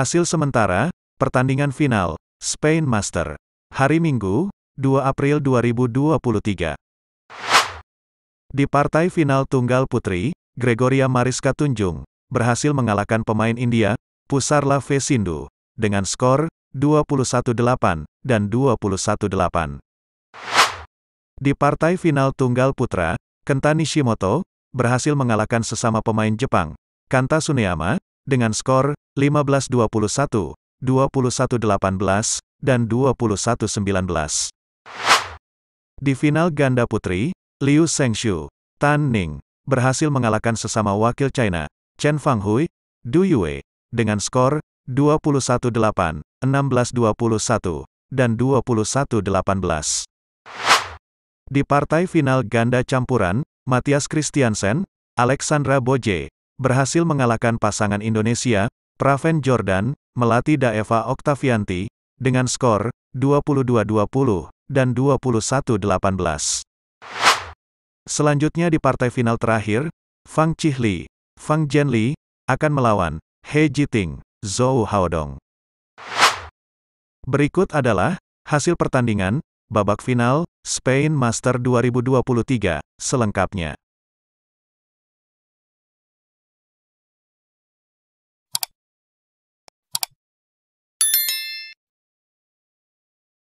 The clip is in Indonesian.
Hasil sementara, pertandingan final, Spain Master. Hari Minggu, 2 April 2023. Di partai final tunggal putri, Gregoria Mariska Tunjung, berhasil mengalahkan pemain India, Pusarla Vesindu, dengan skor 21-8 dan 21-8. Di partai final tunggal putra, Kenta Nishimoto berhasil mengalahkan sesama pemain Jepang, Kanta Suneyama, dengan skor 15-21, 21-18, dan 21-19. Di final ganda putri, Liu Shengshu, Tan Ning, berhasil mengalahkan sesama wakil China, Chen Fanghui, Du Yue, dengan skor 21-8, 16-21, dan 21-18. Di partai final ganda campuran, Matias Christiansen, Alexandra Boje, berhasil mengalahkan pasangan Indonesia, Praven Jordan, Melati Daeva Oktavianti, dengan skor 22-20 dan 21-18. Selanjutnya di partai final terakhir, Fang Chihli, Fang Jianli, akan melawan He Jiting, Zhou Haodong. Berikut adalah hasil pertandingan babak final Spain Master 2023 selengkapnya.